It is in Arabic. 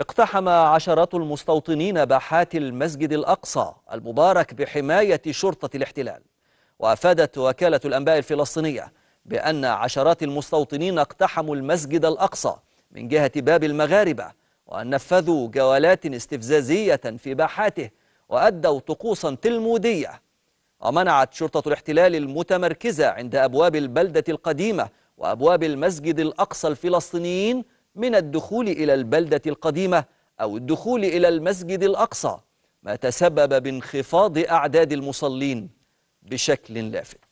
اقتحم عشرات المستوطنين باحات المسجد الأقصى المبارك بحماية شرطة الاحتلال وأفادت وكالة الأنباء الفلسطينية بأن عشرات المستوطنين اقتحموا المسجد الأقصى من جهة باب المغاربة نفذوا جولات استفزازية في باحاته وأدوا طقوسا تلمودية ومنعت شرطة الاحتلال المتمركزة عند أبواب البلدة القديمة وأبواب المسجد الأقصى الفلسطينيين من الدخول إلى البلدة القديمة أو الدخول إلى المسجد الأقصى ما تسبب بانخفاض أعداد المصلين بشكل لافت